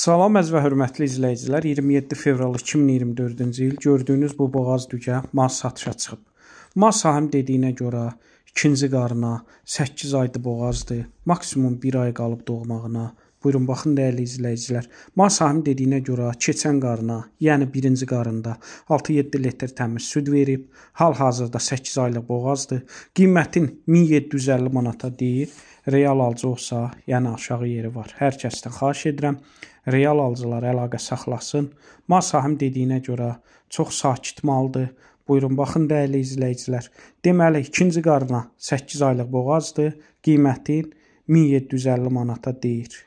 Salam əziz və hörmətli izləyicilər. 27 fevral 2024-cü il gördüyünüz bu boğaz dügə Mars satışa çıxıb. Mars sahəm dediyinə görə ikinci qarına 8 aydı boğazdı. Maksimum 1 ay qalıb doğmağına. Buyurun baxın dəyərli izləyicilər. Ma Sahim dediyinə görə keçən qarına, yəni birinci qarında 6-7 litr təmiz süd verib, hal-hazırda 8 aylıq boğazdır. Qiymətin 1750 manata deyil, real alıcı olsa, yəni aşağı yeri var. Hər kəsdən xahiş edirəm, real alıcılar əlaqə saxlasın. Ma Sahim dediyinə görə çox sakit maldır. Buyurun baxın dəyərli izləyicilər. Deməli, ikinci qarına 8 aylıq boğazdır. Qiyməti 1750 manata deyir.